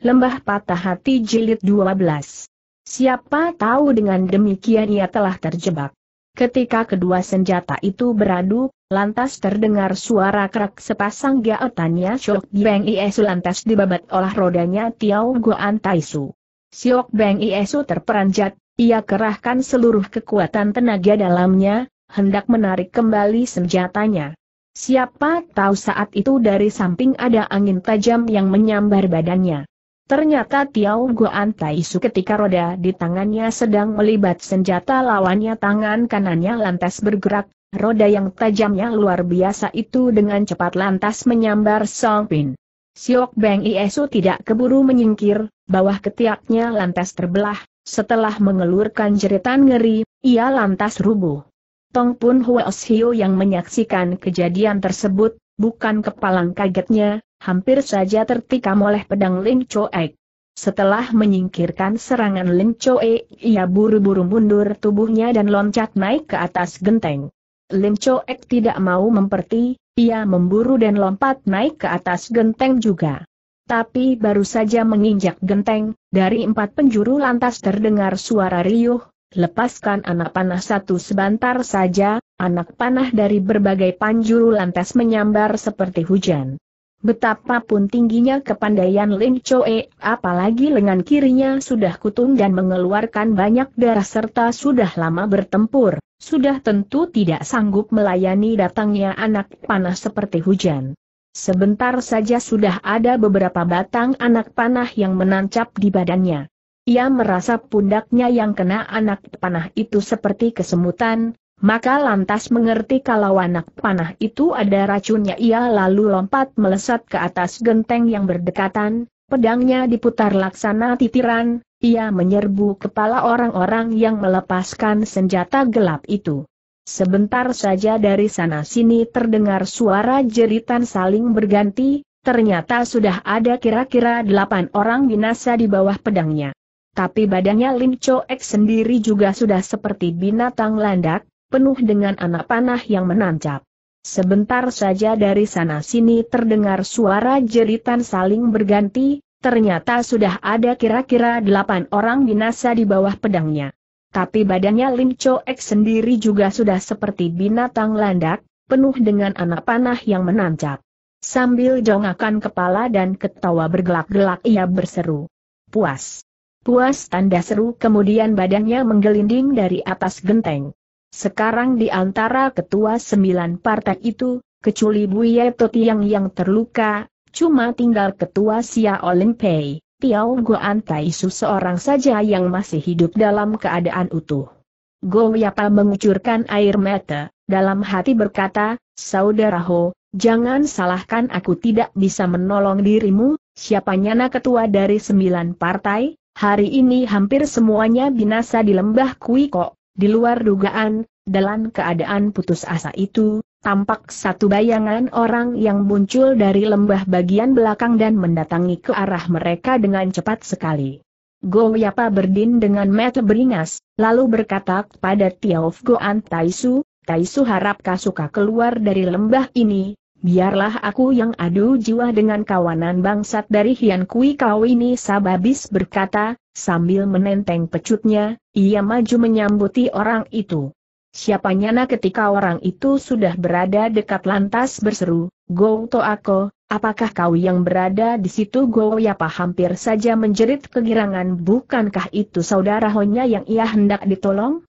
Lembah Patah Hati Jilid 12. Siapa tahu dengan demikian ia telah terjebak. Ketika kedua senjata itu beradu, lantas terdengar suara kerak sepasang gaetannya Shok Beng Iesu lantas dibabat oleh rodanya Tiao Goan Taisu. Siok Beng Iesu terperanjat, ia kerahkan seluruh kekuatan tenaga dalamnya, hendak menarik kembali senjatanya. Siapa tahu saat itu dari samping ada angin tajam yang menyambar badannya. Ternyata Tiao Guan Taisu ketika roda di tangannya sedang melibat senjata lawannya tangan kanannya lantas bergerak, roda yang tajamnya luar biasa itu dengan cepat lantas menyambar Song Pin. Siok Beng Su tidak keburu menyingkir, bawah ketiaknya lantas terbelah, setelah mengelurkan jeritan ngeri, ia lantas rubuh. Tong Pun Hua Hio yang menyaksikan kejadian tersebut, bukan kepalang kagetnya, hampir saja tertikam oleh pedang Ling Choek. Setelah menyingkirkan serangan Ling Choe, ia buru-buru mundur tubuhnya dan loncat naik ke atas genteng. Lim Choek tidak mau memperti, ia memburu dan lompat naik ke atas genteng juga. Tapi baru saja menginjak genteng, dari empat penjuru lantas terdengar suara riuh, lepaskan anak panah satu sebentar saja, anak panah dari berbagai penjuru lantas menyambar seperti hujan. Betapapun tingginya kepandaian Ling Choe, apalagi lengan kirinya sudah kutung dan mengeluarkan banyak darah serta sudah lama bertempur, sudah tentu tidak sanggup melayani datangnya anak panah seperti hujan. Sebentar saja sudah ada beberapa batang anak panah yang menancap di badannya. Ia merasa pundaknya yang kena anak panah itu seperti kesemutan, maka lantas mengerti kalau anak panah itu ada racunnya ia lalu lompat melesat ke atas genteng yang berdekatan, pedangnya diputar laksana titiran, ia menyerbu kepala orang-orang yang melepaskan senjata gelap itu. Sebentar saja dari sana-sini terdengar suara jeritan saling berganti, ternyata sudah ada kira-kira delapan orang binasa di bawah pedangnya. Tapi badannya Lim Cho Ek sendiri juga sudah seperti binatang landak, penuh dengan anak panah yang menancap. Sebentar saja dari sana-sini terdengar suara jeritan saling berganti, ternyata sudah ada kira-kira delapan orang binasa di bawah pedangnya. Tapi badannya Lim Ek sendiri juga sudah seperti binatang landak, penuh dengan anak panah yang menancap. Sambil jongakan kepala dan ketawa bergelak-gelak ia berseru. Puas. Puas tanda seru kemudian badannya menggelinding dari atas genteng. Sekarang di antara ketua sembilan partai itu, kecuali Buye Totiang yang terluka, cuma tinggal ketua Sia Olimpei, Tiao Guan Taisu seorang saja yang masih hidup dalam keadaan utuh. Go Yapa mengucurkan air mata, dalam hati berkata, Saudara Ho, jangan salahkan aku tidak bisa menolong dirimu, siapa nyana ketua dari sembilan partai, hari ini hampir semuanya binasa di lembah Kuiko, di luar dugaan, dalam keadaan putus asa itu, tampak satu bayangan orang yang muncul dari lembah bagian belakang dan mendatangi ke arah mereka dengan cepat sekali. Yapa berdin dengan mata beringas, lalu berkata kepada Tiaof Goan Taisu, Taisu harap suka keluar dari lembah ini, Biarlah aku yang adu jiwa dengan kawanan bangsat dari Hian Kui Kau ini Sababis berkata, sambil menenteng pecutnya, ia maju menyambuti orang itu. Siapa nyana ketika orang itu sudah berada dekat lantas berseru, Go to aku, apakah kau yang berada di situ Go Yapa hampir saja menjerit kegirangan bukankah itu saudara Honya yang ia hendak ditolong?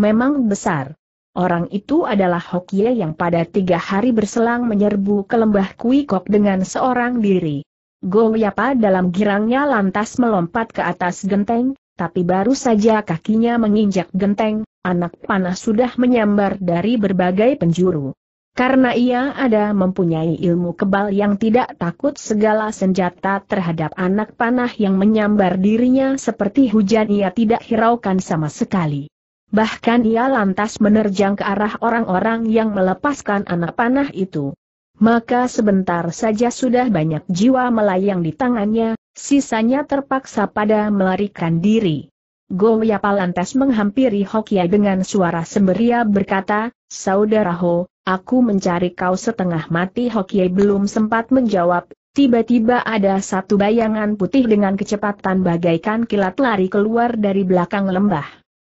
Memang besar. Orang itu adalah Hokie yang pada tiga hari berselang menyerbu ke lembah Kuikok dengan seorang diri. Yapa dalam girangnya lantas melompat ke atas genteng, tapi baru saja kakinya menginjak genteng, anak panah sudah menyambar dari berbagai penjuru. Karena ia ada mempunyai ilmu kebal yang tidak takut segala senjata terhadap anak panah yang menyambar dirinya seperti hujan ia tidak hiraukan sama sekali. Bahkan ia lantas menerjang ke arah orang-orang yang melepaskan anak panah itu. Maka sebentar saja sudah banyak jiwa melayang di tangannya, sisanya terpaksa pada melarikan diri. Goyapa lantas menghampiri Hokia dengan suara semberia berkata, Saudara Ho, aku mencari kau setengah mati Hokia belum sempat menjawab, tiba-tiba ada satu bayangan putih dengan kecepatan bagaikan kilat lari keluar dari belakang lembah.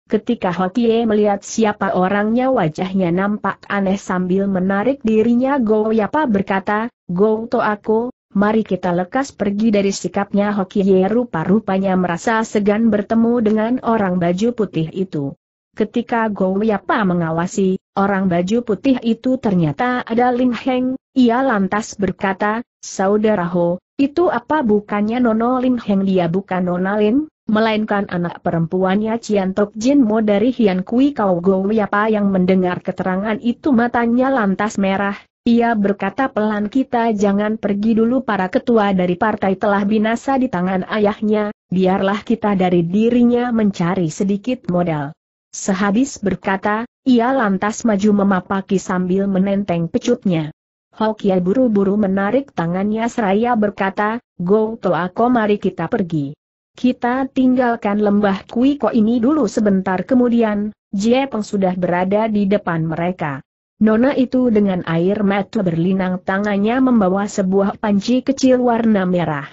Ketika Hokie melihat siapa orangnya wajahnya nampak aneh sambil menarik dirinya Yapa berkata, Go to aku, mari kita lekas pergi dari sikapnya Hokie rupa-rupanya merasa segan bertemu dengan orang baju putih itu. Ketika Yapa mengawasi, orang baju putih itu ternyata ada Lin Heng, ia lantas berkata, Saudara Ho, itu apa bukannya Nono Lin Heng dia bukan Nona Lin? melainkan anak perempuannya Cian Tok Jin Mo dari Hian Kui Kau Go Yapa yang mendengar keterangan itu matanya lantas merah, ia berkata pelan kita jangan pergi dulu para ketua dari partai telah binasa di tangan ayahnya, biarlah kita dari dirinya mencari sedikit modal. Sehabis berkata, ia lantas maju memapaki sambil menenteng pecutnya. Hokia buru-buru menarik tangannya seraya berkata, Go to aku mari kita pergi. Kita tinggalkan lembah Kuiko ini dulu sebentar kemudian, Jie Peng sudah berada di depan mereka. Nona itu dengan air mata berlinang tangannya membawa sebuah panci kecil warna merah.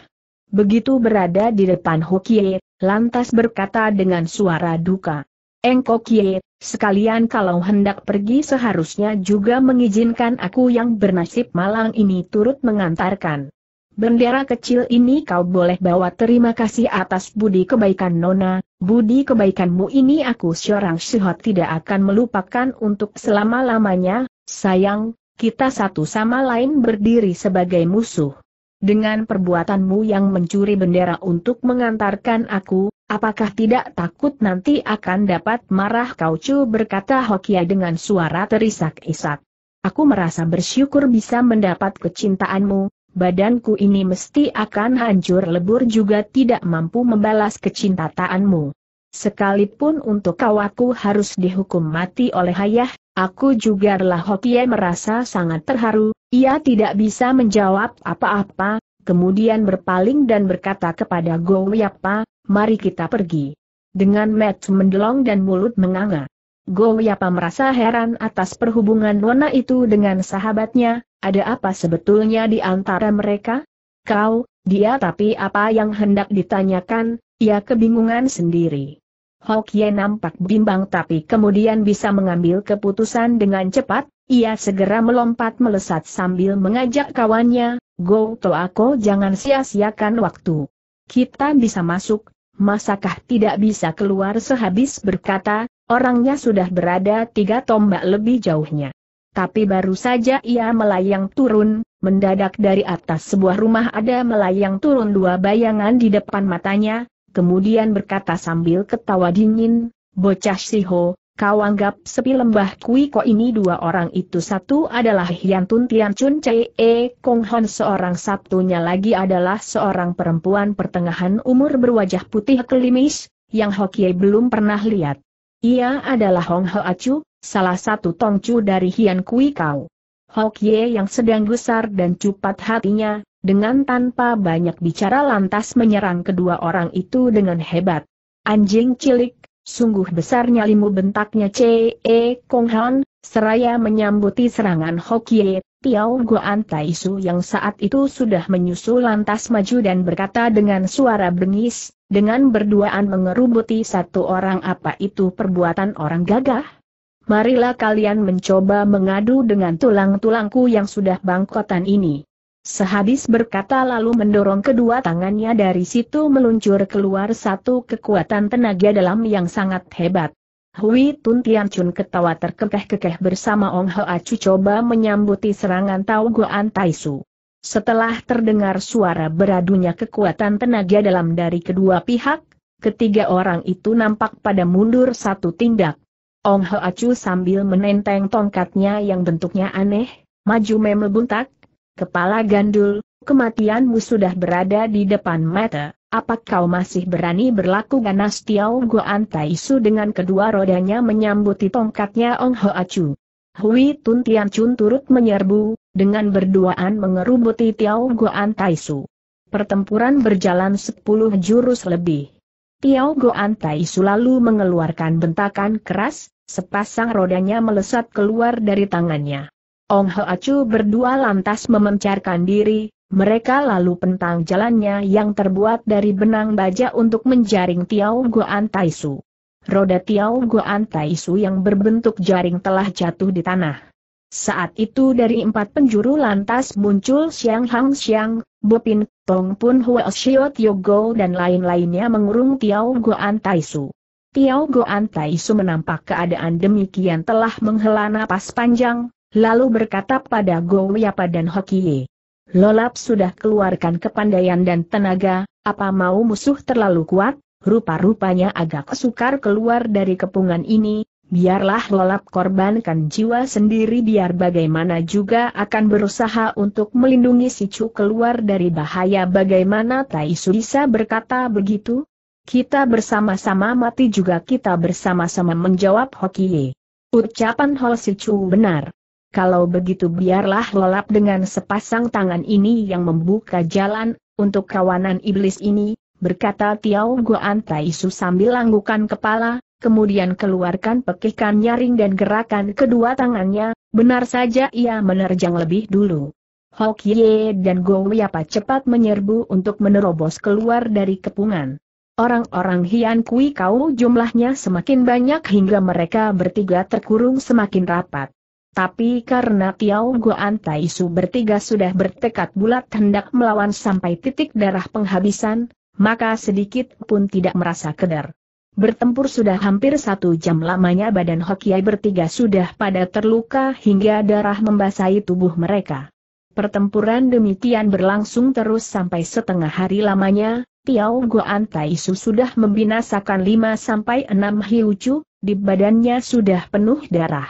Begitu berada di depan Hokie, lantas berkata dengan suara duka. Engko Kie, sekalian kalau hendak pergi seharusnya juga mengizinkan aku yang bernasib malang ini turut mengantarkan. Bendera kecil ini kau boleh bawa terima kasih atas budi kebaikan Nona, budi kebaikanmu ini aku seorang syuhat tidak akan melupakan untuk selama-lamanya, sayang, kita satu sama lain berdiri sebagai musuh. Dengan perbuatanmu yang mencuri bendera untuk mengantarkan aku, apakah tidak takut nanti akan dapat marah kau cu berkata Hokia dengan suara terisak-isak. Aku merasa bersyukur bisa mendapat kecintaanmu, badanku ini mesti akan hancur lebur juga tidak mampu membalas kecintaanmu. Sekalipun untuk kau aku harus dihukum mati oleh ayah, aku juga lah Hokie merasa sangat terharu, ia tidak bisa menjawab apa-apa, kemudian berpaling dan berkata kepada Goyapa, mari kita pergi. Dengan mat mendelong dan mulut menganga. Yapa merasa heran atas perhubungan Nona itu dengan sahabatnya, ada apa sebetulnya di antara mereka? Kau, dia tapi apa yang hendak ditanyakan, ia kebingungan sendiri. Hokye nampak bimbang tapi kemudian bisa mengambil keputusan dengan cepat, ia segera melompat melesat sambil mengajak kawannya, Go aku jangan sia-siakan waktu. Kita bisa masuk, masakah tidak bisa keluar sehabis berkata, Orangnya sudah berada tiga tombak lebih jauhnya. Tapi baru saja ia melayang turun, mendadak dari atas sebuah rumah ada melayang turun dua bayangan di depan matanya, kemudian berkata sambil ketawa dingin, Bocah Siho, kau anggap sepi lembah kui ko ini dua orang itu satu adalah Hian Tun Tian Chun Chee Kong Hon seorang satunya lagi adalah seorang perempuan pertengahan umur berwajah putih kelimis, yang Hokie belum pernah lihat. Ia adalah Hong Ho Acu, salah satu tongcu dari Hian Kui Kau. Hok Ye yang sedang gusar dan cepat hatinya, dengan tanpa banyak bicara lantas menyerang kedua orang itu dengan hebat. Anjing cilik, sungguh besarnya limu bentaknya C.E. E Kong Han, seraya menyambuti serangan Hok Ye, Piao Guan Taisu yang saat itu sudah menyusul lantas maju dan berkata dengan suara bengis, dengan berduaan mengerubuti satu orang apa itu perbuatan orang gagah? Marilah kalian mencoba mengadu dengan tulang-tulangku yang sudah bangkotan ini. Sehabis berkata lalu mendorong kedua tangannya dari situ meluncur keluar satu kekuatan tenaga dalam yang sangat hebat. Hui Tun Tian Chun ketawa terkekeh-kekeh bersama Ong Hoa Chu coba menyambuti serangan Tao Goan Taisu. Setelah terdengar suara beradunya kekuatan tenaga dalam dari kedua pihak, ketiga orang itu nampak pada mundur satu tindak. Ong Ho Acu sambil menenteng tongkatnya yang bentuknya aneh, maju buntak, kepala gandul, kematianmu sudah berada di depan mata, apa kau masih berani berlaku ganas Tiao Guan Taisu dengan kedua rodanya menyambuti tongkatnya Ong Ho Acu. Hui Tun Tian Chun turut menyerbu, dengan berduaan mengerubuti Tiao Goan Taisu. Pertempuran berjalan sepuluh jurus lebih. Tiao Goan Taisu lalu mengeluarkan bentakan keras, sepasang rodanya melesat keluar dari tangannya. Ong Acu berdua lantas memencarkan diri, mereka lalu pentang jalannya yang terbuat dari benang baja untuk menjaring Tiao Goan Taisu. Roda Tiao Goan Taisu yang berbentuk jaring telah jatuh di tanah. Saat itu dari empat penjuru lantas muncul Xiang Hang Xiang, Bupin, Tong Pun Hua Xiao Tio Go dan lain-lainnya mengurung Tiao Goan Taisu. Tiao Goan Taisu menampak keadaan demikian telah menghela napas panjang, lalu berkata pada Go Yapa dan Hokie. Lolap sudah keluarkan kepandaian dan tenaga, apa mau musuh terlalu kuat? Rupa-rupanya agak sukar keluar dari kepungan ini, biarlah lelap korbankan jiwa sendiri biar bagaimana juga akan berusaha untuk melindungi si Chu keluar dari bahaya bagaimana Tai Su bisa berkata begitu? Kita bersama-sama mati juga kita bersama-sama menjawab Hokie. Ucapan Ho Si Chu benar. Kalau begitu biarlah lelap dengan sepasang tangan ini yang membuka jalan, untuk kawanan iblis ini, berkata Tiao Guan Taisu sambil anggukan kepala, kemudian keluarkan pekikan nyaring dan gerakan kedua tangannya, benar saja ia menerjang lebih dulu. ye dan Go Yapa cepat menyerbu untuk menerobos keluar dari kepungan. Orang-orang Hian Kui Kau jumlahnya semakin banyak hingga mereka bertiga terkurung semakin rapat. Tapi karena Tiao Guan Taisu bertiga sudah bertekad bulat hendak melawan sampai titik darah penghabisan, maka sedikit pun tidak merasa keder. Bertempur sudah hampir satu jam lamanya badan Hokiai bertiga sudah pada terluka hingga darah membasahi tubuh mereka. Pertempuran demikian berlangsung terus sampai setengah hari lamanya, Tiao Goan Taisu sudah membinasakan lima 5-6 hiucu, di badannya sudah penuh darah.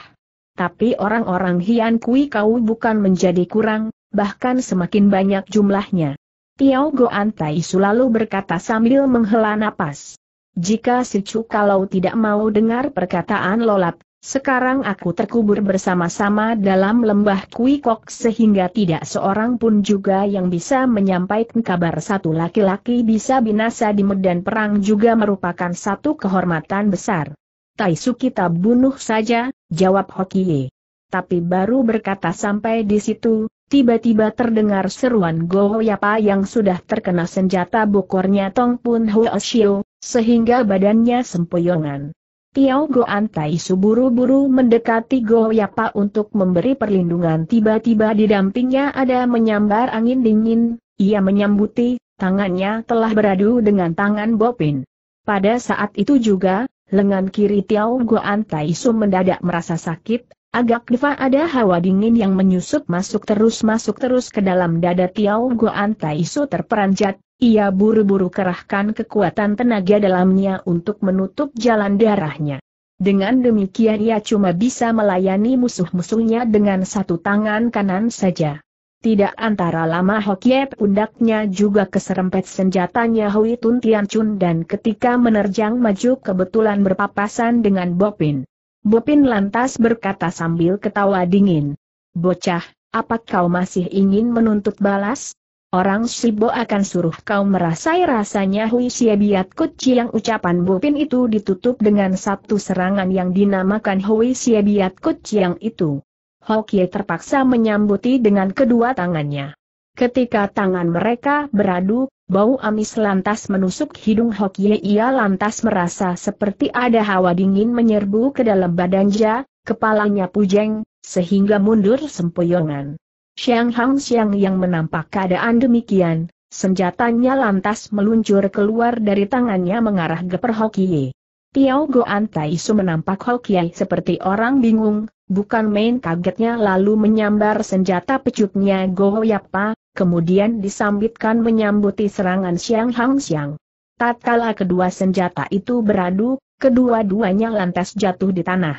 Tapi orang-orang Hian Kui Kau bukan menjadi kurang, bahkan semakin banyak jumlahnya. Tiao Goan Tai Su lalu berkata sambil menghela napas. Jika si Chu kalau tidak mau dengar perkataan lolat, sekarang aku terkubur bersama-sama dalam lembah kui kok sehingga tidak seorang pun juga yang bisa menyampaikan kabar satu laki-laki bisa binasa di medan perang juga merupakan satu kehormatan besar. Tai Su kita bunuh saja, jawab Hokie. Tapi baru berkata sampai di situ, Tiba-tiba terdengar seruan Go Yapa yang sudah terkena senjata bukornya Tong Pun Huo Xiu, sehingga badannya sempoyongan. Tiao Go Antai suburu buru mendekati Go Yapa untuk memberi perlindungan tiba-tiba di dampingnya ada menyambar angin dingin, ia menyambuti, tangannya telah beradu dengan tangan Bopin. Pada saat itu juga, Lengan kiri Tiao Guan Su mendadak merasa sakit, agak diva ada hawa dingin yang menyusup masuk terus-masuk terus ke dalam dada Tiao Guan Su. terperanjat, ia buru-buru kerahkan kekuatan tenaga dalamnya untuk menutup jalan darahnya. Dengan demikian ia cuma bisa melayani musuh-musuhnya dengan satu tangan kanan saja. Tidak antara lama Hokie pundaknya juga keserempet senjatanya Hui Tun Tian Chun dan ketika menerjang maju kebetulan berpapasan dengan Bopin. Bopin lantas berkata sambil ketawa dingin. Bocah, apa kau masih ingin menuntut balas? Orang Sibo akan suruh kau merasai rasanya Hui Siabiat Kuci yang ucapan Bopin itu ditutup dengan satu serangan yang dinamakan Hui Siabiat Kuci yang itu. Hokie terpaksa menyambuti dengan kedua tangannya. Ketika tangan mereka beradu, bau amis lantas menusuk hidung Hokie ia lantas merasa seperti ada hawa dingin menyerbu ke dalam badannya, kepalanya pujeng, sehingga mundur sempoyongan. Xiang Hang Xiang yang menampak keadaan demikian, senjatanya lantas meluncur keluar dari tangannya mengarah geper Hokie. Tiao Goan su menampak Hokie seperti orang bingung, Bukan main kagetnya lalu menyambar senjata pecutnya Go Yapa, kemudian disambitkan menyambuti serangan Xiang Hang Xiang. Tatkala kedua senjata itu beradu, kedua-duanya lantas jatuh di tanah.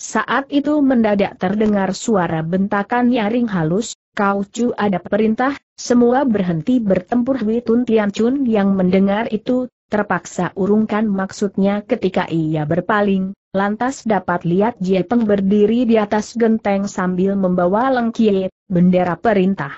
Saat itu mendadak terdengar suara bentakan nyaring halus, Kau Chu ada perintah, semua berhenti bertempur Hui Tun Tian Chun yang mendengar itu, terpaksa urungkan maksudnya ketika ia berpaling, lantas dapat lihat Jepeng berdiri di atas genteng sambil membawa lengkie, bendera perintah.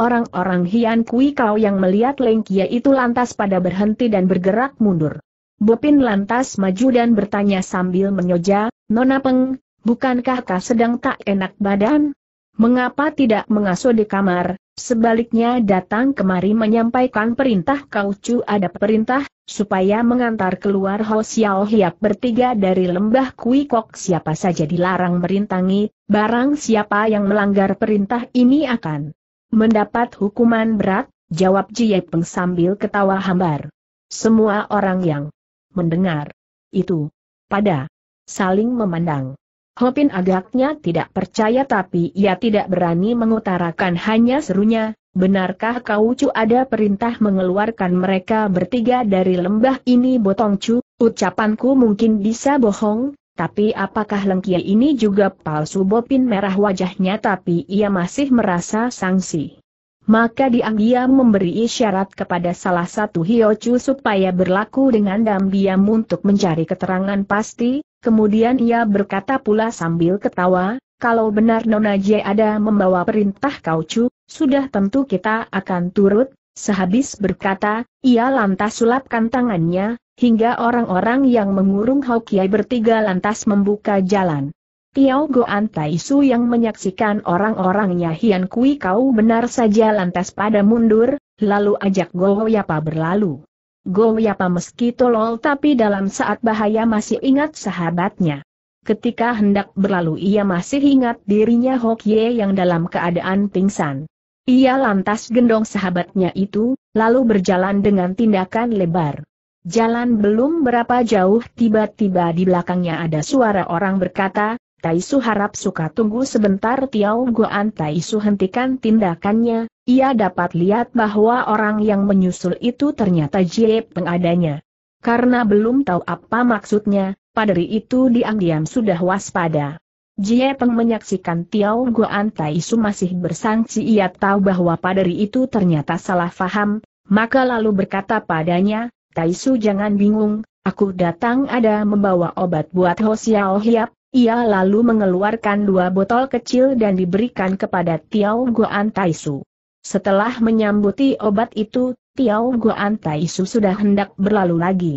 Orang-orang Hian Kui Kau yang melihat lengkie itu lantas pada berhenti dan bergerak mundur. Bopin lantas maju dan bertanya sambil menyoja, Nona Peng, bukankah kau sedang tak enak badan? Mengapa tidak mengasuh di kamar, sebaliknya datang kemari menyampaikan perintah Kau Chu ada perintah, supaya mengantar keluar Ho Xiao Hiap bertiga dari lembah Kui Kok siapa saja dilarang merintangi, barang siapa yang melanggar perintah ini akan mendapat hukuman berat, jawab Jie Peng sambil ketawa hambar. Semua orang yang mendengar itu pada saling memandang. Hopin agaknya tidak percaya tapi ia tidak berani mengutarakan hanya serunya, benarkah kau cu ada perintah mengeluarkan mereka bertiga dari lembah ini botong cu, ucapanku mungkin bisa bohong, tapi apakah lengkia ini juga palsu Bopin merah wajahnya tapi ia masih merasa sangsi. Maka dia memberi isyarat kepada salah satu hiocu supaya berlaku dengan Dambiam untuk mencari keterangan pasti, Kemudian ia berkata pula sambil ketawa, kalau benar Nona Jie ada membawa perintah kaucu, sudah tentu kita akan turut. Sehabis berkata, ia lantas sulapkan tangannya, hingga orang-orang yang mengurung Hokiai bertiga lantas membuka jalan. Tiao Goan Taisu yang menyaksikan orang-orangnya Hian Kui kau benar saja lantas pada mundur, lalu ajak Yapa berlalu. Goyapa meski tolol tapi dalam saat bahaya masih ingat sahabatnya. Ketika hendak berlalu ia masih ingat dirinya Hokye yang dalam keadaan pingsan. Ia lantas gendong sahabatnya itu, lalu berjalan dengan tindakan lebar. Jalan belum berapa jauh tiba-tiba di belakangnya ada suara orang berkata, Taisu harap suka tunggu sebentar Tiao Guan Taisu hentikan tindakannya, ia dapat lihat bahwa orang yang menyusul itu ternyata Jie pengadanya. Karena belum tahu apa maksudnya, paderi itu diam-diam sudah waspada. Jie Peng menyaksikan Tiao Guan Tai Su masih bersangsi ia tahu bahwa paderi itu ternyata salah faham, maka lalu berkata padanya, Tai Su jangan bingung, aku datang ada membawa obat buat Ho Xiao Hiap, ia lalu mengeluarkan dua botol kecil dan diberikan kepada Tiao Guan Taisu. Setelah menyambuti obat itu, Tiao Guan Taisu sudah hendak berlalu lagi.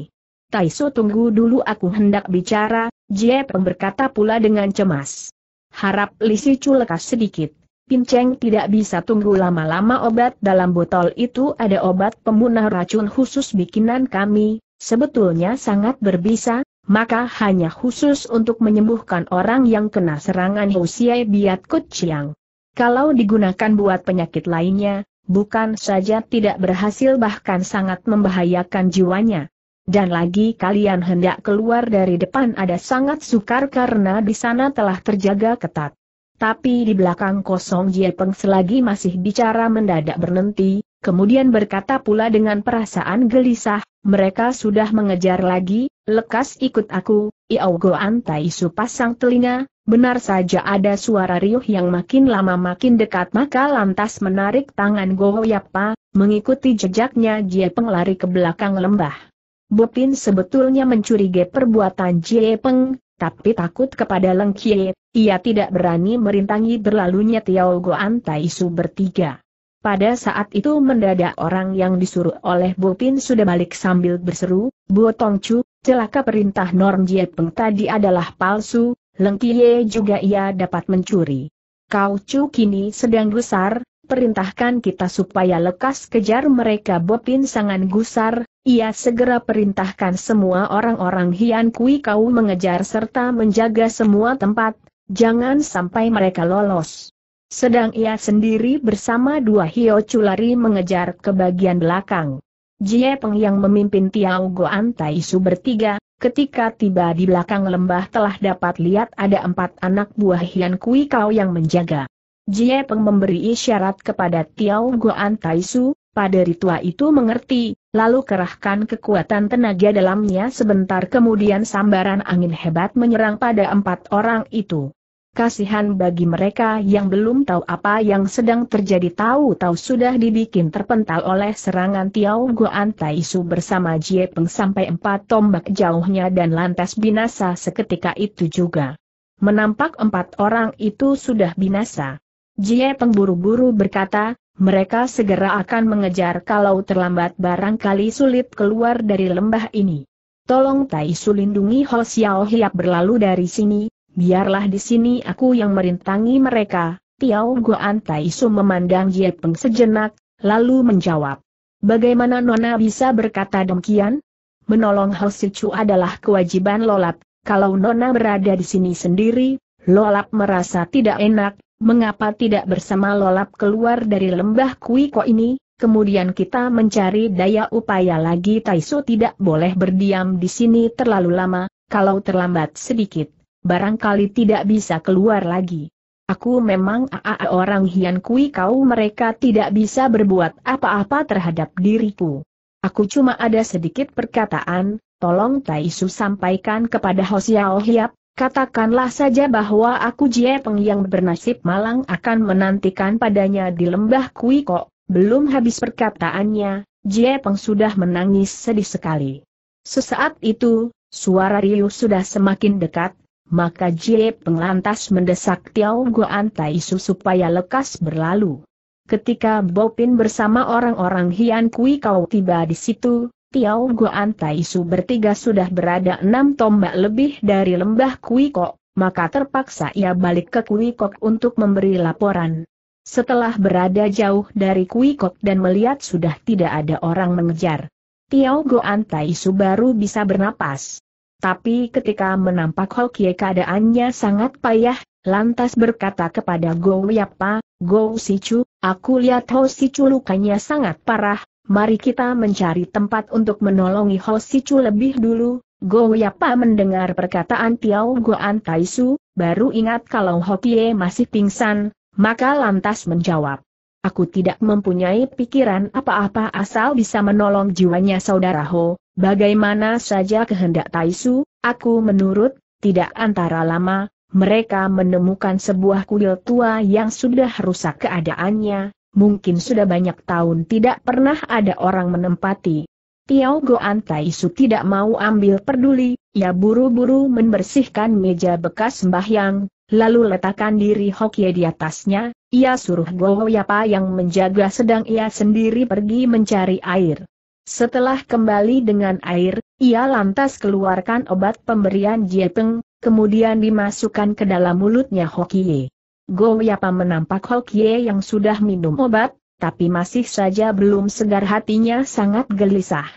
Taisu tunggu dulu aku hendak bicara, Jie Peng berkata pula dengan cemas. Harap Lisi Chu lekas sedikit. Cheng tidak bisa tunggu lama-lama obat dalam botol itu ada obat pemunah racun khusus bikinan kami, sebetulnya sangat berbisa, maka hanya khusus untuk menyembuhkan orang yang kena serangan Husiai Biat Kuciang. Kalau digunakan buat penyakit lainnya, bukan saja tidak berhasil bahkan sangat membahayakan jiwanya. Dan lagi kalian hendak keluar dari depan ada sangat sukar karena di sana telah terjaga ketat. Tapi di belakang kosong Jie Peng selagi masih bicara mendadak berhenti, Kemudian berkata pula dengan perasaan gelisah, mereka sudah mengejar lagi, lekas ikut aku, Iaogo Antai Su pasang telinga, benar saja ada suara riuh yang makin lama makin dekat maka lantas menarik tangan Go Yapa, mengikuti jejaknya Jie Peng lari ke belakang lembah. Bopin sebetulnya mencurigai perbuatan Jie Peng, tapi takut kepada Leng Kie, ia tidak berani merintangi berlalunya Tiao Goan Antai Su bertiga. Pada saat itu mendadak orang yang disuruh oleh Bupin sudah balik sambil berseru, Bu Tongcu, celaka perintah Norm Jie Peng tadi adalah palsu, Lengkie juga ia dapat mencuri. Kau Cu kini sedang gusar, perintahkan kita supaya lekas kejar mereka Bupin sangat gusar, ia segera perintahkan semua orang-orang Hian Kui kau mengejar serta menjaga semua tempat, jangan sampai mereka lolos. Sedang ia sendiri bersama dua Hio culari mengejar ke bagian belakang. Jie Peng yang memimpin Tiao Goan Tai Su bertiga, ketika tiba di belakang lembah telah dapat lihat ada empat anak buah Hian Kui Kau yang menjaga. Jie Peng memberi isyarat kepada Tiao Goan Tai Su, pada ritual itu mengerti, lalu kerahkan kekuatan tenaga dalamnya sebentar kemudian sambaran angin hebat menyerang pada empat orang itu kasihan bagi mereka yang belum tahu apa yang sedang terjadi tahu-tahu sudah dibikin terpental oleh serangan Tiao Guan Taisu bersama Jie Peng sampai empat tombak jauhnya dan lantas binasa seketika itu juga. Menampak empat orang itu sudah binasa. Jie Peng buru-buru berkata, mereka segera akan mengejar kalau terlambat barangkali sulit keluar dari lembah ini. Tolong Taisu lindungi Ho Xiao Hiap berlalu dari sini, Biarlah di sini aku yang merintangi mereka, Tiao Guan Taisu memandang Ye Peng sejenak, lalu menjawab. Bagaimana Nona bisa berkata demikian? Menolong Hosichu adalah kewajiban Lolap, kalau Nona berada di sini sendiri, Lolap merasa tidak enak, mengapa tidak bersama Lolap keluar dari lembah Kuiko ini, kemudian kita mencari daya upaya lagi Taisu tidak boleh berdiam di sini terlalu lama, kalau terlambat sedikit, barangkali tidak bisa keluar lagi. Aku memang -a orang Hian Kui kau mereka tidak bisa berbuat apa-apa terhadap diriku. Aku cuma ada sedikit perkataan, tolong Taisu sampaikan kepada Hosiao Hiap, katakanlah saja bahwa aku Jie Peng yang bernasib malang akan menantikan padanya di lembah Kui Kok. Belum habis perkataannya, Jie Peng sudah menangis sedih sekali. Sesaat itu, suara Ryu sudah semakin dekat, maka Jie Peng lantas mendesak Tiao Guan Tai Su supaya lekas berlalu. Ketika Bopin bersama orang-orang Hian Kui Kau tiba di situ, Tiao Guan Tai Su bertiga sudah berada enam tombak lebih dari lembah Kui Kok, maka terpaksa ia balik ke Kui Kok untuk memberi laporan. Setelah berada jauh dari Kui Kok dan melihat sudah tidak ada orang mengejar, Tiao Guan Tai Su baru bisa bernapas. Tapi ketika menampak Hokie keadaannya sangat payah, lantas berkata kepada Go Yapa, Go Sichu, aku lihat Ho Sichu lukanya sangat parah, mari kita mencari tempat untuk menolongi Ho Sichu lebih dulu. Go Yapa mendengar perkataan Tiao Goan Taisu, baru ingat kalau Hokie masih pingsan, maka lantas menjawab. Aku tidak mempunyai pikiran apa-apa asal bisa menolong jiwanya saudara Ho, Bagaimana saja kehendak Taisu, aku menurut, tidak antara lama, mereka menemukan sebuah kuil tua yang sudah rusak keadaannya, mungkin sudah banyak tahun tidak pernah ada orang menempati. Tiao Goan Taisu tidak mau ambil peduli, ia buru-buru membersihkan meja bekas sembahyang, lalu letakkan diri Hokye di atasnya, ia suruh Goyapa yang menjaga sedang ia sendiri pergi mencari air. Setelah kembali dengan air, ia lantas keluarkan obat pemberian Jieteng, kemudian dimasukkan ke dalam mulutnya Hokie. Goyapa menampak Hokie yang sudah minum obat, tapi masih saja belum segar hatinya sangat gelisah.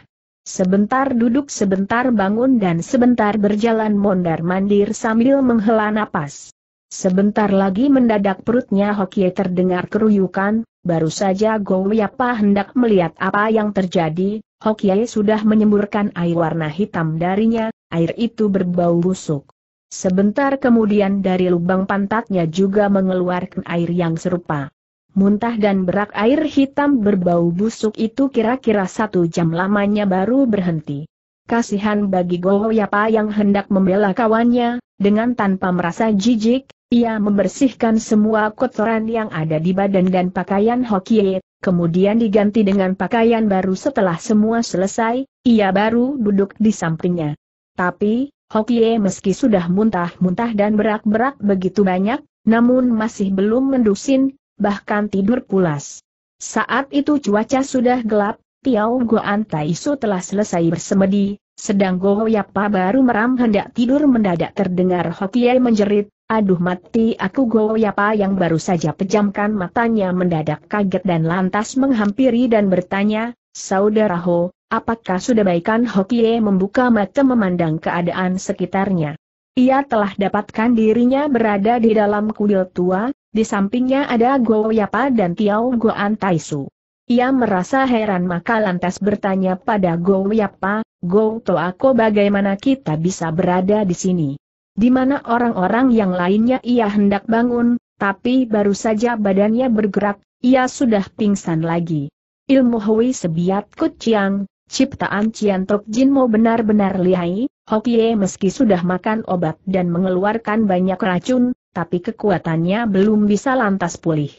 Sebentar duduk sebentar bangun dan sebentar berjalan mondar-mandir sambil menghela napas. Sebentar lagi mendadak perutnya Hokie terdengar keruyukan, Baru saja Goyapa hendak melihat apa yang terjadi, Hokiai sudah menyemburkan air warna hitam darinya, air itu berbau busuk. Sebentar kemudian dari lubang pantatnya juga mengeluarkan air yang serupa. Muntah dan berak air hitam berbau busuk itu kira-kira satu jam lamanya baru berhenti. Kasihan bagi Goyapa yang hendak membela kawannya, dengan tanpa merasa jijik, ia membersihkan semua kotoran yang ada di badan dan pakaian Hokie, kemudian diganti dengan pakaian baru setelah semua selesai, ia baru duduk di sampingnya. Tapi, Hokie meski sudah muntah-muntah dan berak-berak begitu banyak, namun masih belum mendusin, bahkan tidur pulas. Saat itu cuaca sudah gelap, Tiao Goan Taisu telah selesai bersemedi, sedang Goh Yapa baru meram hendak tidur mendadak terdengar Hokiai menjerit, aduh mati aku Goh Yapa yang baru saja pejamkan matanya mendadak kaget dan lantas menghampiri dan bertanya, Saudara Ho, apakah sudah baikan Hokiai membuka mata memandang keadaan sekitarnya? Ia telah dapatkan dirinya berada di dalam kuil tua, di sampingnya ada Goh Yapa dan Tiao Goan Taisu. Ia merasa heran maka lantas bertanya pada Go Yapa, Go Toako bagaimana kita bisa berada di sini? Di mana orang-orang yang lainnya ia hendak bangun, tapi baru saja badannya bergerak, ia sudah pingsan lagi. Ilmu Hui Sebiat Kuciang, ciptaan Cian Tok Jinmo benar-benar lihai, Hokie meski sudah makan obat dan mengeluarkan banyak racun, tapi kekuatannya belum bisa lantas pulih.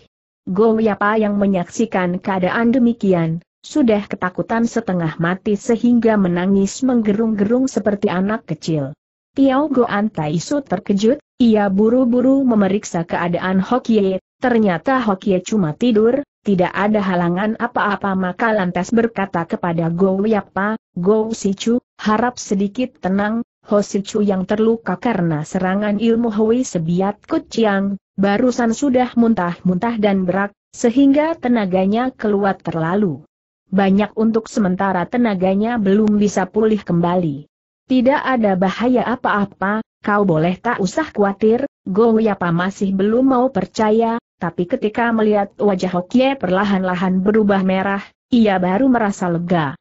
Go Yapa yang menyaksikan keadaan demikian, sudah ketakutan setengah mati sehingga menangis menggerung-gerung seperti anak kecil. Tiao Goan Taisu terkejut, ia buru-buru memeriksa keadaan Hokie, ternyata Hokie cuma tidur, tidak ada halangan apa-apa maka lantas berkata kepada Go Yapa, Go Sichu, harap sedikit tenang, Ho Sichu yang terluka karena serangan ilmu Hui Sebiat Kuciang, Barusan sudah muntah-muntah dan berak, sehingga tenaganya keluar terlalu banyak untuk sementara tenaganya belum bisa pulih kembali. Tidak ada bahaya apa-apa, kau boleh tak usah khawatir, Goyapa masih belum mau percaya, tapi ketika melihat wajah Hokye perlahan-lahan berubah merah, ia baru merasa lega.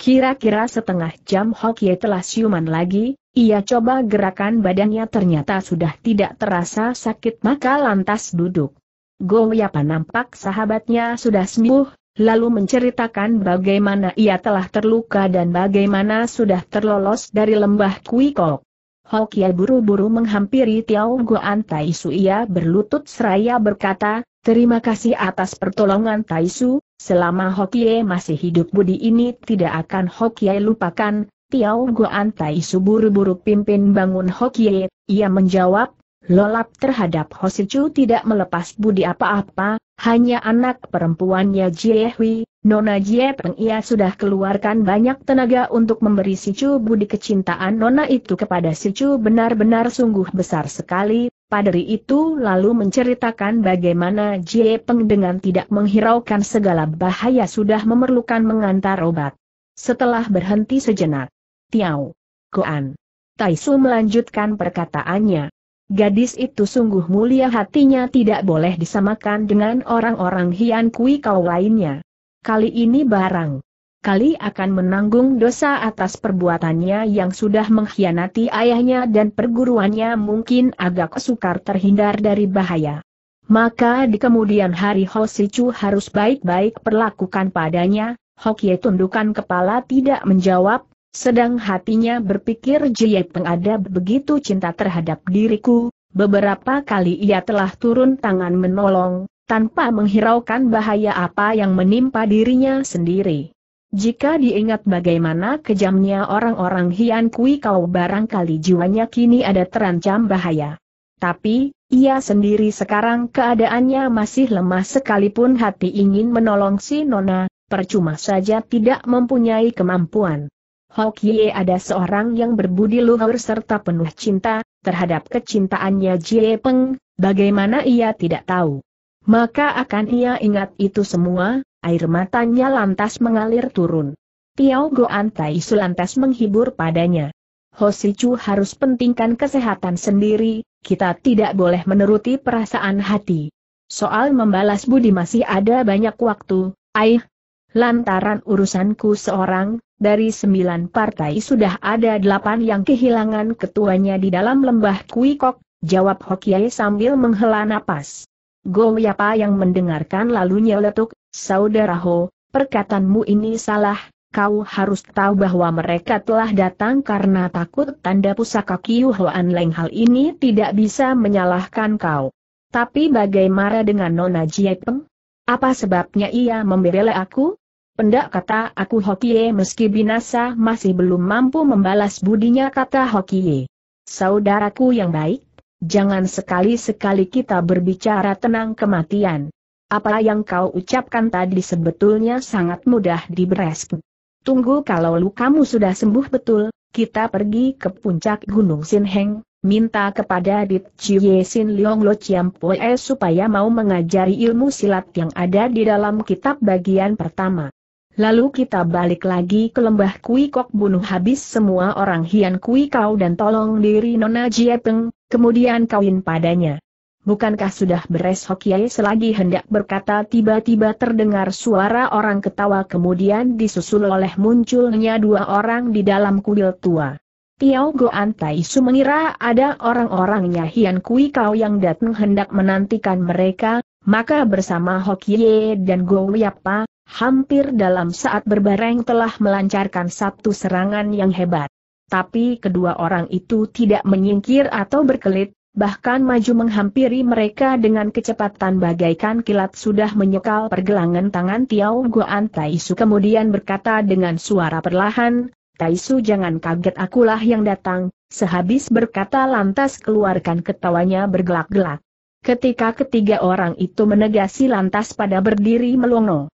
Kira-kira setengah jam Hokye telah siuman lagi, ia coba gerakan badannya ternyata sudah tidak terasa sakit maka lantas duduk. Goyapa nampak sahabatnya sudah sembuh, lalu menceritakan bagaimana ia telah terluka dan bagaimana sudah terlolos dari lembah Kuikok. Hokia buru-buru menghampiri Tiao Goan Taisu ia berlutut seraya berkata, terima kasih atas pertolongan Taisu, selama Hokie masih hidup budi ini tidak akan Hokie lupakan, Tiao Guan Tai buru-buru pimpin bangun Hokie, ia menjawab, lolap terhadap Hosichu tidak melepas budi apa-apa, hanya anak perempuannya Jiehui, Nona Jie Peng ia sudah keluarkan banyak tenaga untuk memberi Sichu budi kecintaan Nona itu kepada Sichu benar-benar sungguh besar sekali, Padri itu lalu menceritakan bagaimana Jie Peng dengan tidak menghiraukan segala bahaya sudah memerlukan mengantar obat. Setelah berhenti sejenak, Tiau. Koan. Taisu melanjutkan perkataannya. Gadis itu sungguh mulia hatinya tidak boleh disamakan dengan orang-orang Hian Kui Kau lainnya. Kali ini barang. Kali akan menanggung dosa atas perbuatannya yang sudah mengkhianati ayahnya dan perguruannya mungkin agak sukar terhindar dari bahaya. Maka di kemudian hari Ho Sichu harus baik-baik perlakukan padanya, Hokie tundukan kepala tidak menjawab, sedang hatinya berpikir Jie pengadab begitu cinta terhadap diriku, beberapa kali ia telah turun tangan menolong, tanpa menghiraukan bahaya apa yang menimpa dirinya sendiri. Jika diingat bagaimana kejamnya orang-orang Hian Kui kau barangkali jiwanya kini ada terancam bahaya. Tapi, ia sendiri sekarang keadaannya masih lemah sekalipun hati ingin menolong si Nona, percuma saja tidak mempunyai kemampuan. Hokie ada seorang yang berbudi luhur serta penuh cinta, terhadap kecintaannya Jie Peng, bagaimana ia tidak tahu. Maka akan ia ingat itu semua, air matanya lantas mengalir turun. Piao Goan Tai Su lantas menghibur padanya. Chu harus pentingkan kesehatan sendiri, kita tidak boleh menuruti perasaan hati. Soal membalas budi masih ada banyak waktu, aih. Lantaran urusanku seorang, dari sembilan partai sudah ada delapan yang kehilangan ketuanya di dalam lembah Kuikok, jawab Hokiai sambil menghela napas. Goyapa yang mendengarkan lalu nyeletuk, Saudara Ho, perkataanmu ini salah, kau harus tahu bahwa mereka telah datang karena takut tanda pusaka Kiu Hoan Leng hal ini tidak bisa menyalahkan kau. Tapi bagaimana dengan Nona Jiepeng? Apa sebabnya ia membela aku? Pendak kata aku Hokie meski binasa masih belum mampu membalas budinya kata Hokie. Saudaraku yang baik, jangan sekali-sekali kita berbicara tenang kematian. Apa yang kau ucapkan tadi sebetulnya sangat mudah dibereskan. Tunggu kalau kamu sudah sembuh betul, kita pergi ke puncak Gunung Sinheng, minta kepada Dit Chie Sin Leong Lo Chiam Pue supaya mau mengajari ilmu silat yang ada di dalam kitab bagian pertama. Lalu kita balik lagi ke lembah Kui Kok bunuh habis semua orang Hian Kui Kau dan tolong diri Nona jieteng. kemudian kawin padanya. Bukankah sudah beres Hokiai selagi hendak berkata tiba-tiba terdengar suara orang ketawa kemudian disusul oleh munculnya dua orang di dalam kuil tua. Tiao Goan Tai Su mengira ada orang-orangnya Hian Kui Kau yang datang hendak menantikan mereka, maka bersama Hokye dan Go hampir dalam saat berbareng telah melancarkan satu serangan yang hebat. Tapi kedua orang itu tidak menyingkir atau berkelit, bahkan maju menghampiri mereka dengan kecepatan bagaikan kilat sudah menyekal pergelangan tangan Tiao Goan Taisu kemudian berkata dengan suara perlahan, Taisu jangan kaget akulah yang datang, sehabis berkata lantas keluarkan ketawanya bergelak-gelak. Ketika ketiga orang itu menegasi lantas pada berdiri melongo.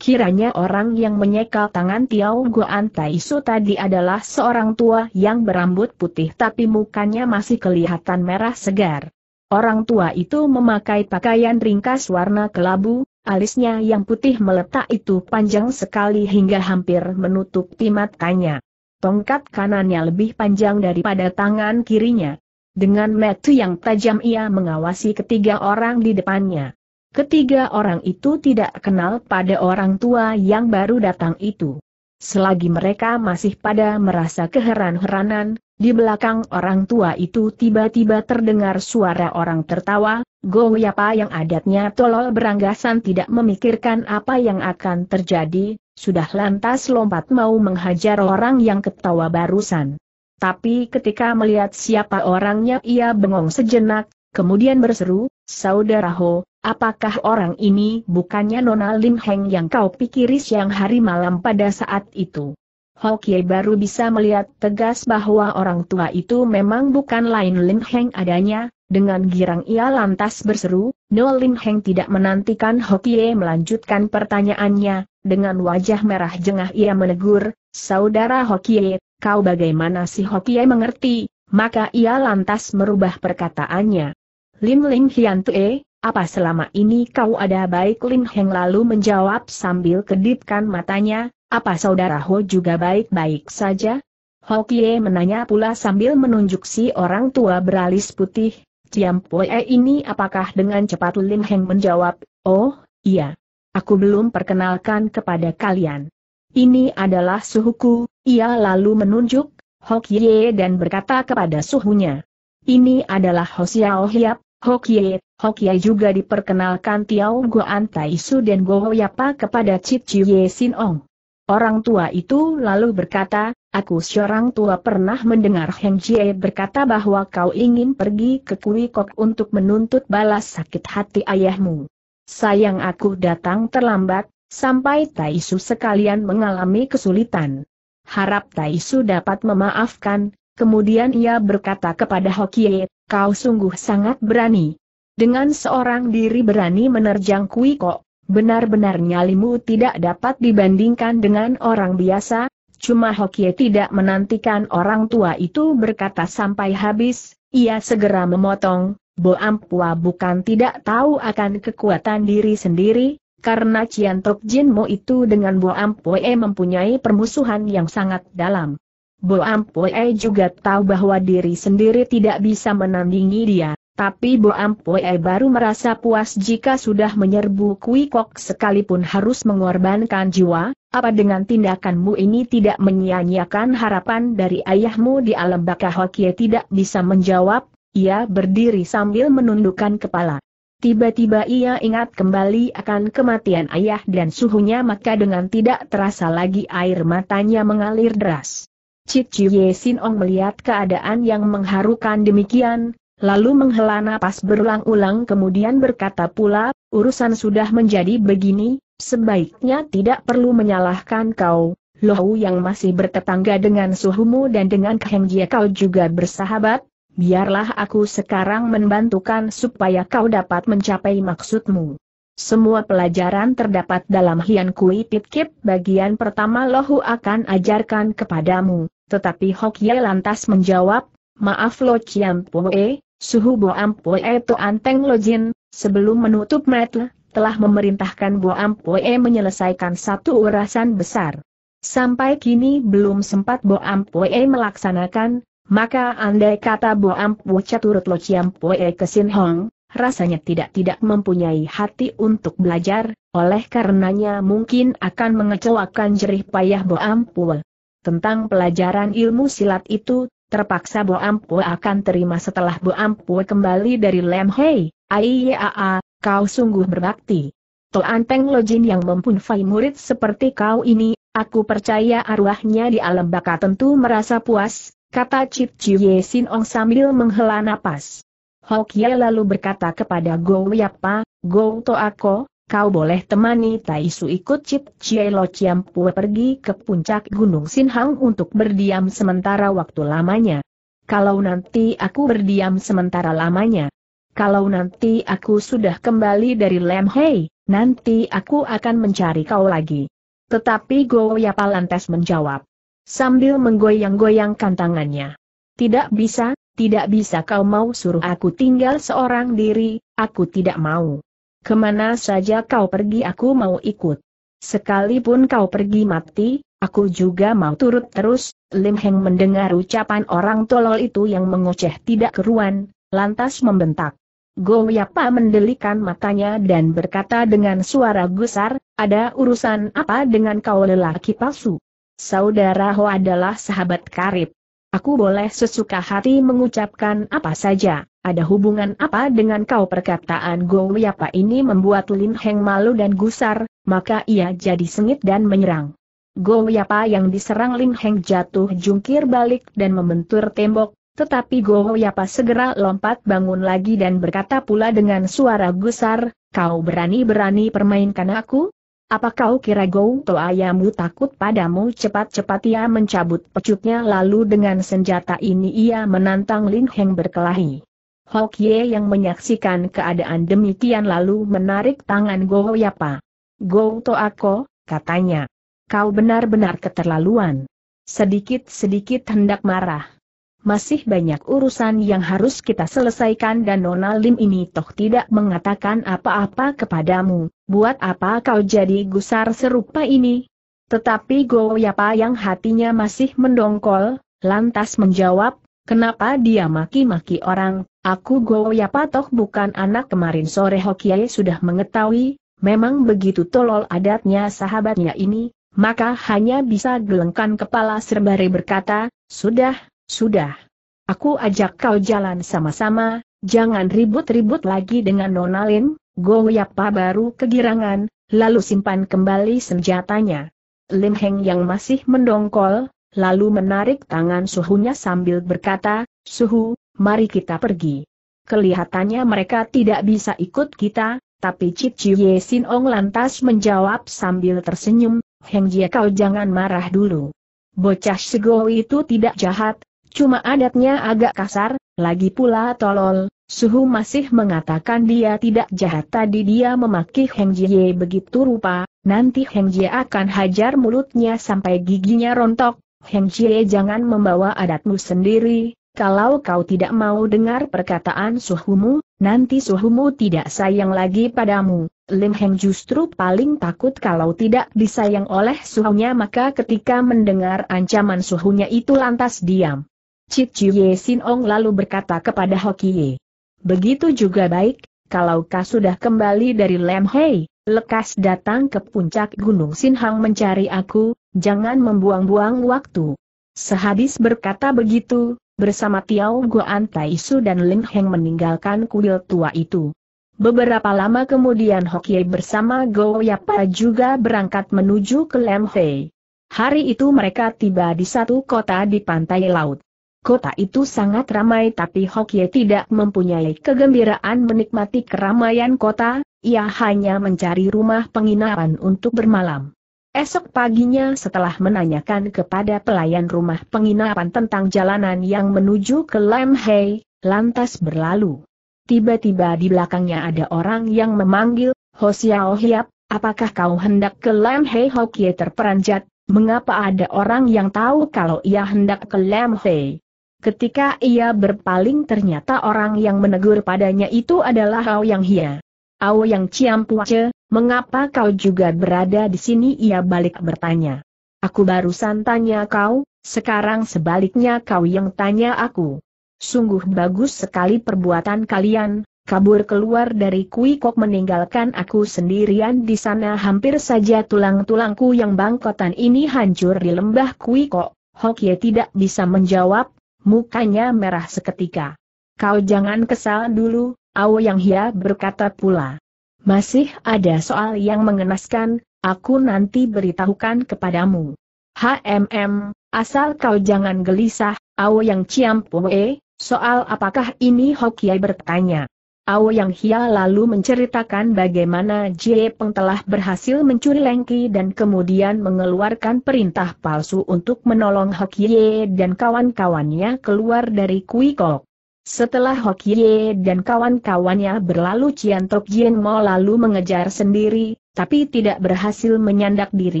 Kiranya orang yang menyekal tangan Tiao Guan Taisu tadi adalah seorang tua yang berambut putih tapi mukanya masih kelihatan merah segar. Orang tua itu memakai pakaian ringkas warna kelabu, alisnya yang putih meletak itu panjang sekali hingga hampir menutup timatkannya. Tongkat kanannya lebih panjang daripada tangan kirinya. Dengan metu yang tajam ia mengawasi ketiga orang di depannya. Ketiga orang itu tidak kenal pada orang tua yang baru datang itu. Selagi mereka masih pada merasa keheran-heranan, di belakang orang tua itu tiba-tiba terdengar suara orang tertawa, Goyapa yang adatnya tolol beranggasan tidak memikirkan apa yang akan terjadi, sudah lantas lompat mau menghajar orang yang ketawa barusan. Tapi ketika melihat siapa orangnya ia bengong sejenak, kemudian berseru, Saudara Ho, apakah orang ini bukannya Nona Lim Heng yang kau pikiri siang hari malam pada saat itu? Ho Kie baru bisa melihat tegas bahwa orang tua itu memang bukan lain Lim Heng adanya, dengan girang ia lantas berseru, No Lim Heng tidak menantikan Ho Kie melanjutkan pertanyaannya, dengan wajah merah jengah ia menegur, Saudara Ho Kie kau bagaimana si Hokie mengerti, maka ia lantas merubah perkataannya. Lim Lim Hian Tue, apa selama ini kau ada baik Lim Heng lalu menjawab sambil kedipkan matanya, apa saudara Ho juga baik-baik saja? Hokie menanya pula sambil menunjuk si orang tua beralis putih, Ciam Poe ini apakah dengan cepat Lim Heng menjawab, oh, iya. Aku belum perkenalkan kepada kalian. Ini adalah suhuku, ia lalu menunjuk Hok Ye dan berkata kepada suhunya. Ini adalah Xiao Hiap, Hok Ye, Hok Ye juga diperkenalkan Tiao Goan Tai Su dan Go Yapa kepada Cip Ye Sin Ong. Orang tua itu lalu berkata, aku seorang tua pernah mendengar Heng Jie berkata bahwa kau ingin pergi ke Kui Kok untuk menuntut balas sakit hati ayahmu. Sayang aku datang terlambat, sampai Tai Su sekalian mengalami kesulitan harap Taisu dapat memaafkan, kemudian ia berkata kepada Hokie, kau sungguh sangat berani. Dengan seorang diri berani menerjang Kuiko, benar-benar nyalimu tidak dapat dibandingkan dengan orang biasa, cuma Hokie tidak menantikan orang tua itu berkata sampai habis, ia segera memotong, Bo Ampua bukan tidak tahu akan kekuatan diri sendiri, karena Cian Tok Jin Mo itu dengan Bo Ampue mempunyai permusuhan yang sangat dalam. Bo Ampue juga tahu bahwa diri sendiri tidak bisa menandingi dia, tapi Bo Ampue baru merasa puas jika sudah menyerbu Kui Kok sekalipun harus mengorbankan jiwa, apa dengan tindakanmu ini tidak menyia-nyiakan harapan dari ayahmu di alam baka Hokie tidak bisa menjawab, ia berdiri sambil menundukkan kepala. Tiba-tiba ia ingat kembali akan kematian ayah dan suhunya maka dengan tidak terasa lagi air matanya mengalir deras. Cici Ye Sin Ong melihat keadaan yang mengharukan demikian, lalu menghela napas berulang-ulang kemudian berkata pula, urusan sudah menjadi begini, sebaiknya tidak perlu menyalahkan kau, Lohu yang masih bertetangga dengan suhumu dan dengan Keheng kau juga bersahabat, biarlah aku sekarang membantukan supaya kau dapat mencapai maksudmu. Semua pelajaran terdapat dalam Hian Kui Pit Kip bagian pertama Lohu akan ajarkan kepadamu, tetapi Hok Ye lantas menjawab, Maaf Lo Chiam Pue, Suhu Boam Pue to Anteng Lo Jin, sebelum menutup mata, telah memerintahkan Boam Pue menyelesaikan satu urasan besar. Sampai kini belum sempat Boam Pue melaksanakan, maka andai kata Bo Ampu caturut Lo Chiampoe ke Sin Hong, rasanya tidak-tidak mempunyai hati untuk belajar, oleh karenanya mungkin akan mengecewakan jerih payah Bo Ampu. Tentang pelajaran ilmu silat itu, terpaksa Bo Ampu akan terima setelah Bo Ampu kembali dari Lem Hei, Aiyaa, kau sungguh berbakti. Toan Peng Lojin yang mempunyai murid seperti kau ini, aku percaya arwahnya di alam baka tentu merasa puas, kata Chip Chie Sin Ong sambil menghela napas. Hokia lalu berkata kepada Go Yapa, Go To Ako, kau boleh temani Taisu ikut Chip Chie Lo Chiampue pergi ke puncak Gunung Sinhang untuk berdiam sementara waktu lamanya. Kalau nanti aku berdiam sementara lamanya. Kalau nanti aku sudah kembali dari Lem Hei, nanti aku akan mencari kau lagi. Tetapi Go Yapa lantas menjawab, sambil menggoyang-goyangkan tangannya. Tidak bisa, tidak bisa kau mau suruh aku tinggal seorang diri, aku tidak mau. Kemana saja kau pergi aku mau ikut. Sekalipun kau pergi mati, aku juga mau turut terus, Lim Heng mendengar ucapan orang tolol itu yang mengoceh tidak keruan, lantas membentak. Goyapa mendelikan matanya dan berkata dengan suara gusar, ada urusan apa dengan kau lelaki palsu? Saudara Ho adalah sahabat karib. Aku boleh sesuka hati mengucapkan apa saja. Ada hubungan apa dengan kau perkataan Gong Yapa ini membuat Lin Heng malu dan gusar, maka ia jadi sengit dan menyerang. Gong Yapa yang diserang Lin Heng jatuh jungkir balik dan membentur tembok, tetapi Gong Yapa segera lompat bangun lagi dan berkata pula dengan suara gusar, kau berani-berani permainkan aku? Apa kau kira To ayamu takut padamu? Cepat-cepat ia mencabut pecutnya lalu dengan senjata ini ia menantang Lin Heng berkelahi. Hok Ye yang menyaksikan keadaan demikian lalu menarik tangan Go Yapa. Go To Ako, katanya. Kau benar-benar keterlaluan. Sedikit-sedikit hendak marah. Masih banyak urusan yang harus kita selesaikan dan Nona Lim ini toh tidak mengatakan apa-apa kepadamu, buat apa kau jadi gusar serupa ini? Tetapi Goyapa yang hatinya masih mendongkol, lantas menjawab, kenapa dia maki-maki orang, aku Goyapa toh bukan anak kemarin sore Hokiai sudah mengetahui, memang begitu tolol adatnya sahabatnya ini, maka hanya bisa gelengkan kepala serbare berkata, sudah, sudah. Aku ajak kau jalan sama-sama, jangan ribut-ribut lagi dengan Nonalin, Lin, Goyapa baru kegirangan, lalu simpan kembali senjatanya. Lim Heng yang masih mendongkol, lalu menarik tangan suhunya sambil berkata, Suhu, mari kita pergi. Kelihatannya mereka tidak bisa ikut kita, tapi Cip Cie Sin Ong lantas menjawab sambil tersenyum, Heng Jie kau jangan marah dulu. Bocah Sego itu tidak jahat, Cuma adatnya agak kasar, lagi pula tolol, Suhu masih mengatakan dia tidak jahat tadi dia memaki Heng Jie begitu rupa, nanti Heng Jie akan hajar mulutnya sampai giginya rontok, Heng Jie jangan membawa adatmu sendiri, kalau kau tidak mau dengar perkataan suhumu, nanti suhumu tidak sayang lagi padamu. Lim Heng justru paling takut kalau tidak disayang oleh suhunya maka ketika mendengar ancaman suhunya itu lantas diam. Cip Ye Sin Ong lalu berkata kepada Hokie. Begitu juga baik, kalau kau sudah kembali dari Lem Hei, lekas datang ke puncak Gunung Sinhang mencari aku, jangan membuang-buang waktu. Sehabis berkata begitu, bersama Tiao Guan Su dan Ling Heng meninggalkan kuil tua itu. Beberapa lama kemudian Hokie bersama Go Yapa juga berangkat menuju ke Lem Hei. Hari itu mereka tiba di satu kota di pantai laut. Kota itu sangat ramai tapi Hokye tidak mempunyai kegembiraan menikmati keramaian kota, ia hanya mencari rumah penginapan untuk bermalam. Esok paginya setelah menanyakan kepada pelayan rumah penginapan tentang jalanan yang menuju ke Lemhei, lantas berlalu. Tiba-tiba di belakangnya ada orang yang memanggil, Hosiao Hiap, apakah kau hendak ke Lemhei Hokye terperanjat, mengapa ada orang yang tahu kalau ia hendak ke Lemhei? Ketika ia berpaling ternyata orang yang menegur padanya itu adalah Ao Yang Hia. Ao Yang Ciampuace, mengapa kau juga berada di sini? Ia balik bertanya. Aku barusan tanya kau, sekarang sebaliknya kau yang tanya aku. Sungguh bagus sekali perbuatan kalian, kabur keluar dari Kuikok meninggalkan aku sendirian di sana hampir saja tulang-tulangku yang bangkotan ini hancur di lembah Kuikok. Hokie tidak bisa menjawab mukanya merah seketika. Kau jangan kesal dulu, Ao Yang Hia berkata pula. Masih ada soal yang mengenaskan, aku nanti beritahukan kepadamu. HMM, asal kau jangan gelisah, Ao Yang Ciampoe, soal apakah ini Hokiai bertanya. Ao Yang Hia lalu menceritakan bagaimana Jie Peng telah berhasil mencuri Lengki dan kemudian mengeluarkan perintah palsu untuk menolong Hok Ye dan kawan-kawannya keluar dari Kui Kok. Setelah Hok Ye dan kawan-kawannya berlalu Cian Tok Jien Mo lalu mengejar sendiri, tapi tidak berhasil menyandak diri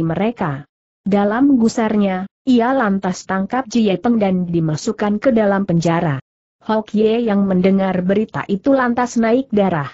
mereka. Dalam gusarnya, ia lantas tangkap Jie Peng dan dimasukkan ke dalam penjara. Ye yang mendengar berita itu lantas naik darah.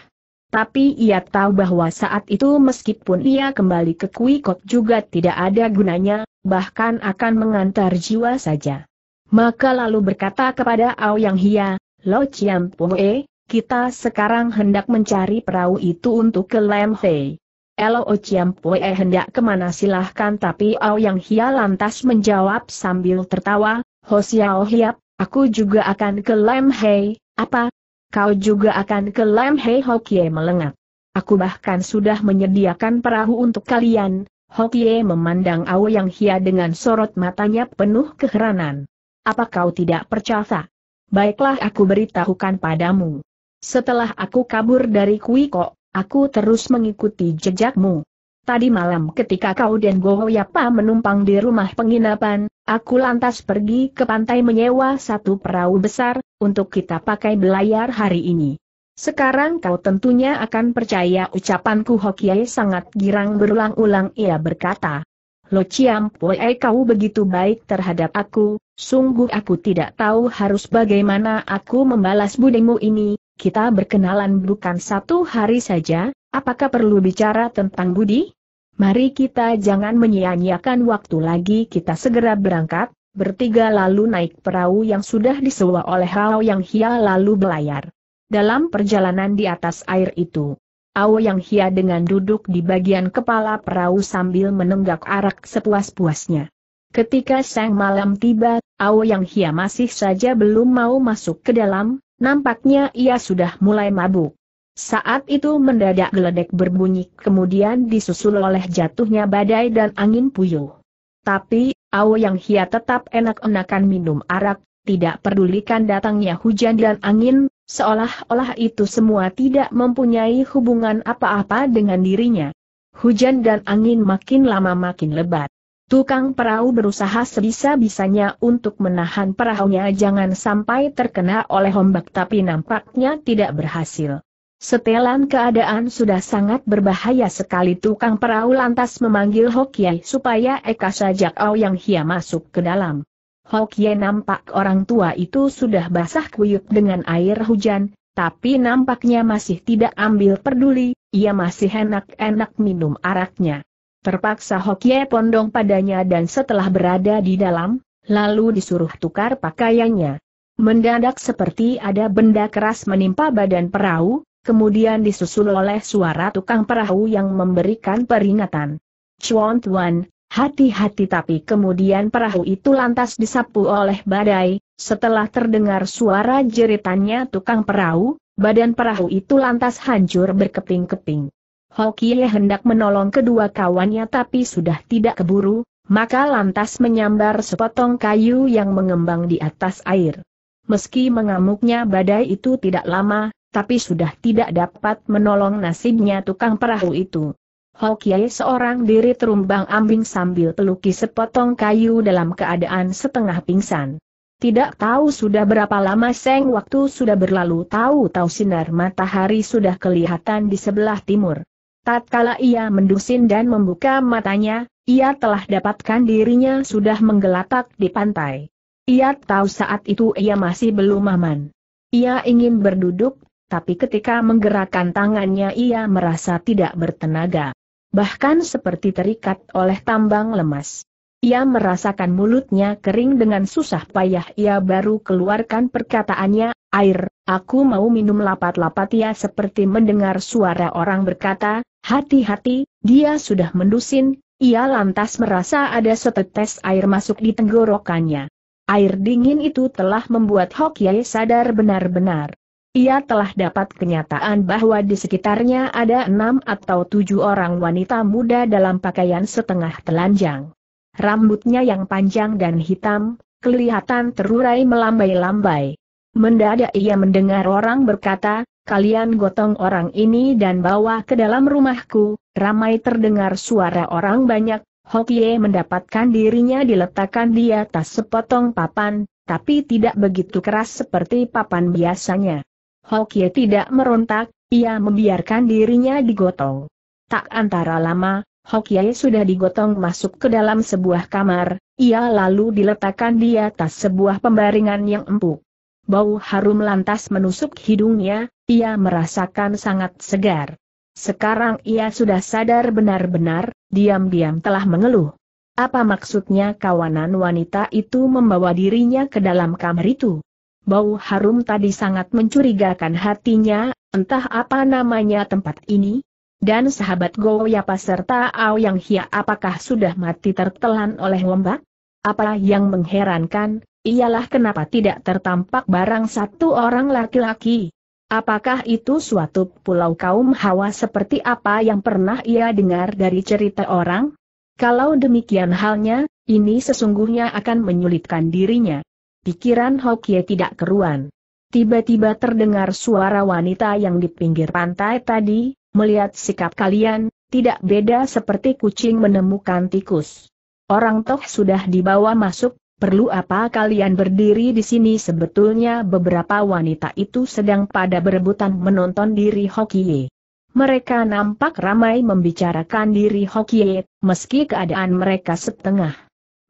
Tapi ia tahu bahwa saat itu meskipun ia kembali ke Kuikot juga tidak ada gunanya, bahkan akan mengantar jiwa saja. Maka lalu berkata kepada Ao Yang Hia, Lo Chiam E, kita sekarang hendak mencari perahu itu untuk ke Lam Hei. Lo Chiam Poe hendak kemana silahkan tapi Ao Yang Hia lantas menjawab sambil tertawa, Ho Hosiao Hiap, Aku juga akan ke Lam Hei, apa? Kau juga akan ke Lam Hei Hokie melengak. Aku bahkan sudah menyediakan perahu untuk kalian. Hokie memandang Yang Hia dengan sorot matanya penuh keheranan. Apa kau tidak percaya? Baiklah aku beritahukan padamu. Setelah aku kabur dari Kok, aku terus mengikuti jejakmu. Tadi malam ketika kau dan Goyapa menumpang di rumah penginapan, aku lantas pergi ke pantai menyewa satu perahu besar, untuk kita pakai belayar hari ini. Sekarang kau tentunya akan percaya ucapanku Hokiai sangat girang berulang-ulang ia berkata. Lo Ciam Pue kau begitu baik terhadap aku, sungguh aku tidak tahu harus bagaimana aku membalas budimu ini, kita berkenalan bukan satu hari saja, Apakah perlu bicara tentang budi? Mari kita jangan menyia-nyiakan waktu lagi kita segera berangkat, bertiga lalu naik perahu yang sudah disewa oleh Hao Yang Hia lalu belayar. Dalam perjalanan di atas air itu, Ao Yang Hia dengan duduk di bagian kepala perahu sambil menenggak arak sepuas-puasnya. Ketika sang malam tiba, Ao Yang Hia masih saja belum mau masuk ke dalam, nampaknya ia sudah mulai mabuk. Saat itu mendadak geledek berbunyi kemudian disusul oleh jatuhnya badai dan angin puyuh. Tapi, Ao Yang Hia tetap enak-enakan minum arak, tidak pedulikan datangnya hujan dan angin, seolah-olah itu semua tidak mempunyai hubungan apa-apa dengan dirinya. Hujan dan angin makin lama makin lebat. Tukang perahu berusaha sebisa-bisanya untuk menahan perahunya jangan sampai terkena oleh ombak tapi nampaknya tidak berhasil. Setelan keadaan sudah sangat berbahaya sekali tukang perahu lantas memanggil Hokie supaya Eka sajak Ao Yang Hia masuk ke dalam. Hokie nampak orang tua itu sudah basah kuyuk dengan air hujan, tapi nampaknya masih tidak ambil peduli, ia masih enak-enak minum araknya. Terpaksa Hokie pondong padanya dan setelah berada di dalam, lalu disuruh tukar pakaiannya. Mendadak seperti ada benda keras menimpa badan perahu, kemudian disusul oleh suara tukang perahu yang memberikan peringatan. Chuan Tuan, hati-hati tapi kemudian perahu itu lantas disapu oleh badai, setelah terdengar suara jeritannya tukang perahu, badan perahu itu lantas hancur berkeping-keping. Hokie hendak menolong kedua kawannya tapi sudah tidak keburu, maka lantas menyambar sepotong kayu yang mengembang di atas air. Meski mengamuknya badai itu tidak lama, tapi sudah tidak dapat menolong nasibnya tukang perahu itu. Hokiai seorang diri terumbang ambing sambil peluki sepotong kayu dalam keadaan setengah pingsan. Tidak tahu sudah berapa lama seng waktu sudah berlalu tahu-tahu sinar matahari sudah kelihatan di sebelah timur. Tatkala ia mendusin dan membuka matanya, ia telah dapatkan dirinya sudah menggelapak di pantai. Ia tahu saat itu ia masih belum aman. Ia ingin berduduk, tapi ketika menggerakkan tangannya ia merasa tidak bertenaga. Bahkan seperti terikat oleh tambang lemas. Ia merasakan mulutnya kering dengan susah payah ia baru keluarkan perkataannya, air, aku mau minum lapat-lapat ia seperti mendengar suara orang berkata, hati-hati, dia sudah mendusin, ia lantas merasa ada setetes air masuk di tenggorokannya. Air dingin itu telah membuat Hokiai sadar benar-benar. Ia telah dapat kenyataan bahwa di sekitarnya ada enam atau tujuh orang wanita muda dalam pakaian setengah telanjang. Rambutnya yang panjang dan hitam, kelihatan terurai melambai-lambai. Mendadak ia mendengar orang berkata, kalian gotong orang ini dan bawa ke dalam rumahku, ramai terdengar suara orang banyak, Hokie mendapatkan dirinya diletakkan di atas sepotong papan, tapi tidak begitu keras seperti papan biasanya. Hokie tidak merontak, ia membiarkan dirinya digotong. Tak antara lama, Hokie sudah digotong masuk ke dalam sebuah kamar, ia lalu diletakkan di atas sebuah pembaringan yang empuk. Bau harum lantas menusuk hidungnya, ia merasakan sangat segar. Sekarang ia sudah sadar benar-benar, diam-diam telah mengeluh. Apa maksudnya kawanan wanita itu membawa dirinya ke dalam kamar itu? Bau harum tadi sangat mencurigakan hatinya, entah apa namanya tempat ini. Dan sahabat Goyapa serta Yang Hia apakah sudah mati tertelan oleh ombak? Apa yang mengherankan, ialah kenapa tidak tertampak barang satu orang laki-laki. Apakah itu suatu pulau kaum hawa seperti apa yang pernah ia dengar dari cerita orang? Kalau demikian halnya, ini sesungguhnya akan menyulitkan dirinya. Pikiran Hokie tidak keruan. Tiba-tiba terdengar suara wanita yang di pinggir pantai tadi, melihat sikap kalian, tidak beda seperti kucing menemukan tikus. Orang toh sudah dibawa masuk, perlu apa kalian berdiri di sini sebetulnya beberapa wanita itu sedang pada berebutan menonton diri Hokie. Mereka nampak ramai membicarakan diri Hokie, meski keadaan mereka setengah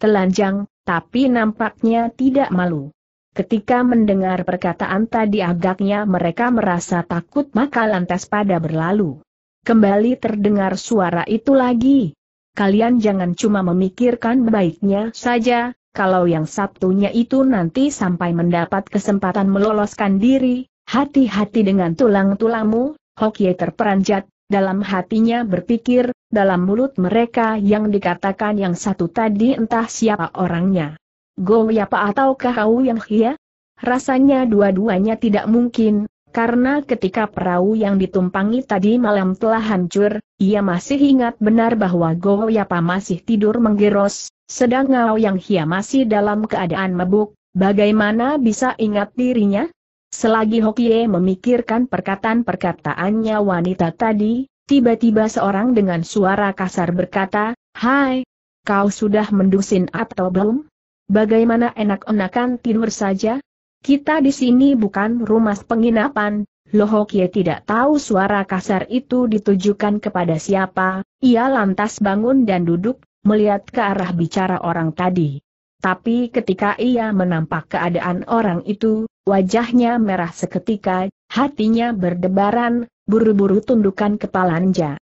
telanjang, tapi nampaknya tidak malu. Ketika mendengar perkataan tadi agaknya mereka merasa takut maka lantas pada berlalu. Kembali terdengar suara itu lagi. Kalian jangan cuma memikirkan baiknya saja, kalau yang Sabtunya itu nanti sampai mendapat kesempatan meloloskan diri, hati-hati dengan tulang tulangmu Hokie terperanjat, dalam hatinya berpikir, dalam mulut mereka yang dikatakan yang satu tadi entah siapa orangnya. Yapa ataukah kau yang hia? Rasanya dua-duanya tidak mungkin, karena ketika perahu yang ditumpangi tadi malam telah hancur, ia masih ingat benar bahwa Yapa masih tidur menggeros, sedang Ngao Yang Hia masih dalam keadaan mabuk, bagaimana bisa ingat dirinya? Selagi Hokie memikirkan perkataan-perkataannya wanita tadi, tiba-tiba seorang dengan suara kasar berkata, Hai, kau sudah mendusin atau belum? Bagaimana enak-enakan tidur saja? Kita di sini bukan rumah penginapan, Hokie tidak tahu suara kasar itu ditujukan kepada siapa, ia lantas bangun dan duduk, melihat ke arah bicara orang tadi. Tapi ketika ia menampak keadaan orang itu, Wajahnya merah seketika, hatinya berdebaran, buru-buru tundukan kepala Anja.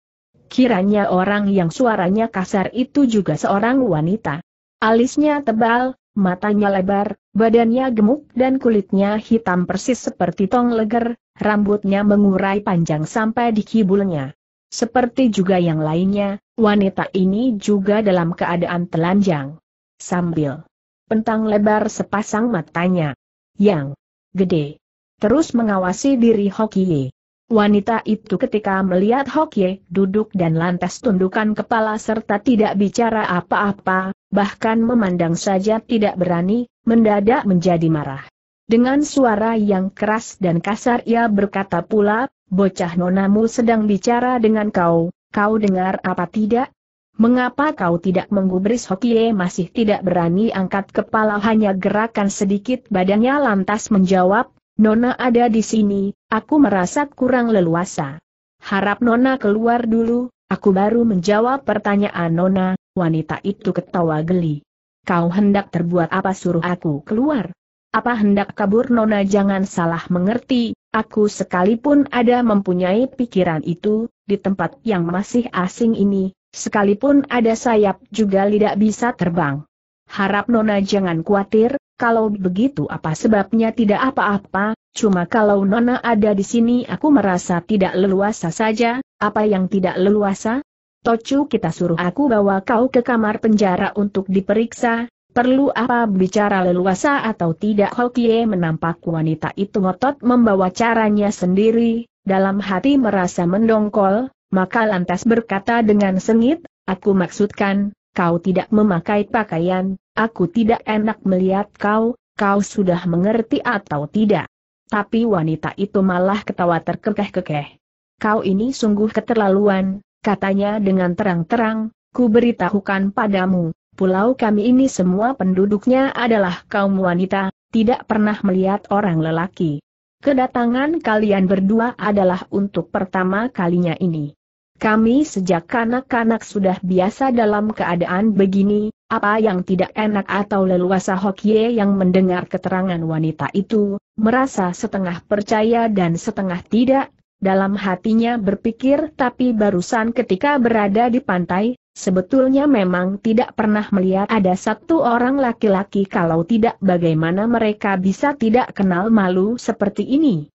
Kiranya orang yang suaranya kasar itu juga seorang wanita. Alisnya tebal, matanya lebar, badannya gemuk dan kulitnya hitam persis seperti tong leger, rambutnya mengurai panjang sampai di kibulnya. Seperti juga yang lainnya, wanita ini juga dalam keadaan telanjang. Sambil pentang lebar sepasang matanya. Yang gede. Terus mengawasi diri Hokie. Wanita itu ketika melihat Hokie duduk dan lantas tundukkan kepala serta tidak bicara apa-apa, bahkan memandang saja tidak berani, mendadak menjadi marah. Dengan suara yang keras dan kasar ia berkata pula, bocah nonamu sedang bicara dengan kau, kau dengar apa tidak? Mengapa kau tidak menggubris Hokie masih tidak berani angkat kepala hanya gerakan sedikit badannya lantas menjawab, Nona ada di sini, aku merasa kurang leluasa. Harap Nona keluar dulu, aku baru menjawab pertanyaan Nona, wanita itu ketawa geli. Kau hendak terbuat apa suruh aku keluar? Apa hendak kabur Nona jangan salah mengerti, aku sekalipun ada mempunyai pikiran itu, di tempat yang masih asing ini, Sekalipun ada sayap juga tidak bisa terbang. Harap Nona jangan khawatir, kalau begitu apa sebabnya tidak apa-apa, cuma kalau Nona ada di sini aku merasa tidak leluasa saja, apa yang tidak leluasa? Tocu kita suruh aku bawa kau ke kamar penjara untuk diperiksa, perlu apa bicara leluasa atau tidak Hokie menampak wanita itu ngotot membawa caranya sendiri, dalam hati merasa mendongkol, maka lantas berkata dengan sengit, aku maksudkan, kau tidak memakai pakaian, aku tidak enak melihat kau, kau sudah mengerti atau tidak. Tapi wanita itu malah ketawa terkekeh-kekeh. Kau ini sungguh keterlaluan, katanya dengan terang-terang, ku beritahukan padamu, pulau kami ini semua penduduknya adalah kaum wanita, tidak pernah melihat orang lelaki. Kedatangan kalian berdua adalah untuk pertama kalinya ini. Kami sejak kanak-kanak sudah biasa dalam keadaan begini, apa yang tidak enak atau leluasa Hokye yang mendengar keterangan wanita itu, merasa setengah percaya dan setengah tidak, dalam hatinya berpikir tapi barusan ketika berada di pantai, sebetulnya memang tidak pernah melihat ada satu orang laki-laki kalau tidak bagaimana mereka bisa tidak kenal malu seperti ini.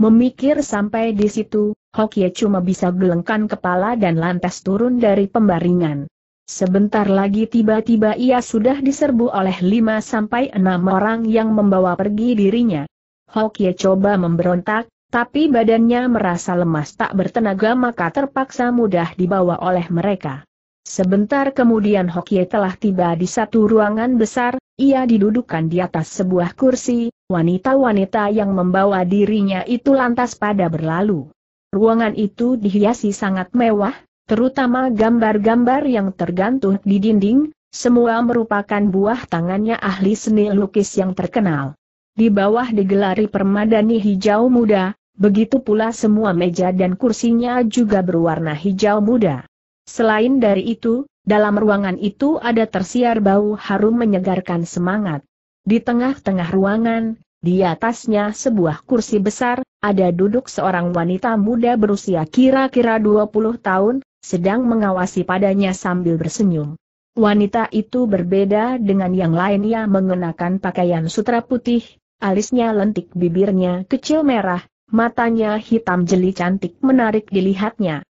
Memikir sampai di situ, Hokie cuma bisa gelengkan kepala dan lantas turun dari pembaringan. Sebentar lagi tiba-tiba ia sudah diserbu oleh lima sampai enam orang yang membawa pergi dirinya. Hokie coba memberontak, tapi badannya merasa lemas tak bertenaga maka terpaksa mudah dibawa oleh mereka. Sebentar kemudian Hokie telah tiba di satu ruangan besar, ia didudukan di atas sebuah kursi, Wanita-wanita yang membawa dirinya itu lantas pada berlalu. Ruangan itu dihiasi sangat mewah, terutama gambar-gambar yang tergantung di dinding, semua merupakan buah tangannya ahli seni lukis yang terkenal. Di bawah digelari permadani hijau muda, begitu pula semua meja dan kursinya juga berwarna hijau muda. Selain dari itu, dalam ruangan itu ada tersiar bau harum menyegarkan semangat. Di tengah-tengah ruangan, di atasnya sebuah kursi besar, ada duduk seorang wanita muda berusia kira-kira 20 tahun, sedang mengawasi padanya sambil bersenyum. Wanita itu berbeda dengan yang lain ia mengenakan pakaian sutra putih, alisnya lentik bibirnya kecil merah, matanya hitam jeli cantik menarik dilihatnya.